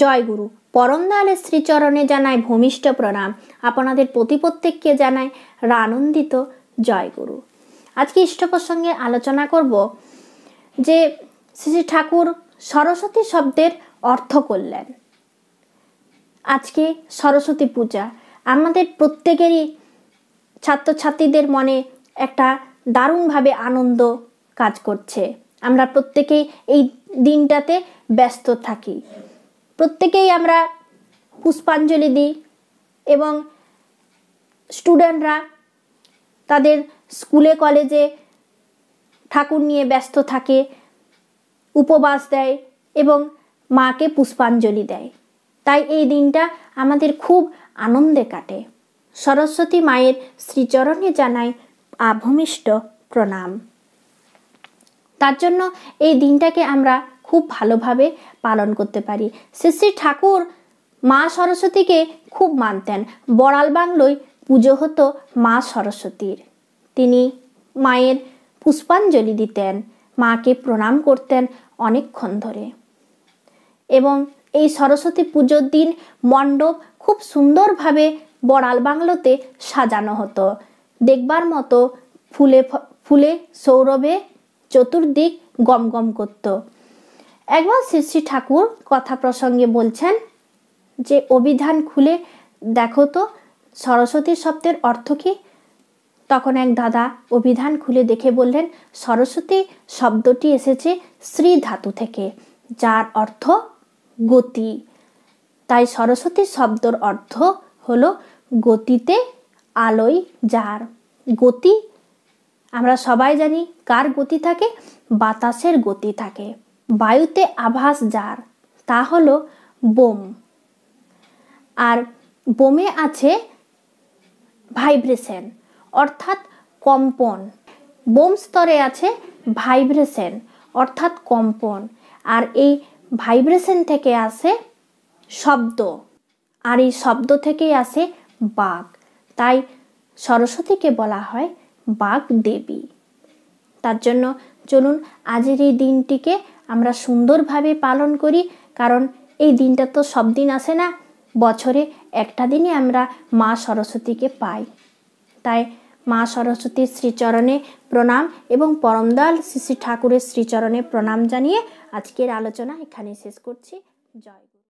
জয়গুরু পরমদয়ালের শ্রীচরণে জানায় ভূমিষ্ঠ প্রণাম আপনাদের প্রতি প্রত্যেককে জানায় রানন্দিত জয়গুরু আজকে ইষ্ট প্রসঙ্গে আলোচনা করব যে শ্রী ঠাকুর সরস্বতী শব্দের অর্থ করলেন আজকে সরস্বতী পূজা আমাদের প্রত্যেকেরই ছাত্রছাত্রীদের মনে একটা দারুণভাবে আনন্দ কাজ করছে আমরা প্রত্যেকেই এই দিনটাতে ব্যস্ত থাকি প্রত্যেকেই আমরা পুষ্পাঞ্জলি দিই এবং স্টুডেন্টরা তাদের স্কুলে কলেজে ঠাকুর নিয়ে ব্যস্ত থাকে উপবাস দেয় এবং মাকে পুষ্পাঞ্জলি দেয় তাই এই দিনটা আমাদের খুব আনন্দে কাটে সরস্বতী মায়ের শ্রীচরণে জানাই আভূমিষ্ট প্রণাম তার জন্য এই দিনটাকে আমরা খুব ভালোভাবে পালন করতে পারি শ্রী শ্রী ঠাকুর মা সরস্বতীকে খুব মানতেন বড়াল বাংলোয় পুজো হতো মা সরস্বতীর তিনি মায়ের পুষ্পাঞ্জলি দিতেন মাকে প্রণাম করতেন অনেকক্ষণ ধরে এবং এই সরস্বতী পুজোর দিন মণ্ডপ খুব সুন্দরভাবে বড়াল বাংলোতে সাজানো হতো দেখবার মতো ফুলে ফুলে সৌরভে চতুর্দিক গমগম করতো একবার শ্রী ঠাকুর কথা প্রসঙ্গে বলছেন যে অভিধান খুলে দেখো তো সরস্বতী শব্দের অর্থ কি তখন এক দাদা অভিধান খুলে দেখে বললেন সরস্বতী শব্দটি এসেছে শ্রী ধাতু থেকে যার অর্থ গতি তাই সরস্বতী শব্দর অর্থ হলো গতিতে আলোয় যার গতি আমরা সবাই জানি কার গতি থাকে বাতাসের গতি থাকে বায়ুতে আভাস যার তা হল বোম আর বোমে আছে ভাইব্রেশন অর্থাৎ কম্পন বোম স্তরে আছে ভাইব্রেশন অর্থাৎ কম্পন আর এই ভাইব্রেশন থেকে আসে শব্দ আর এই শব্দ থেকেই আসে বাঘ তাই সরস্বতীকে বলা হয় বাঘ দেবী তার জন্য চলুন আজের এই দিনটিকে আমরা সুন্দরভাবে পালন করি কারণ এই দিনটা তো সব দিন আসে না বছরে একটা দিনই আমরা মা সরস্বতীকে পাই তাই মা সরস্বতীর শ্রীচরণে প্রণাম এবং পরমদাল শ্রী শ্রী ঠাকুরের শ্রীচরণে প্রণাম জানিয়ে আজকের আলোচনা এখানে শেষ করছি জয়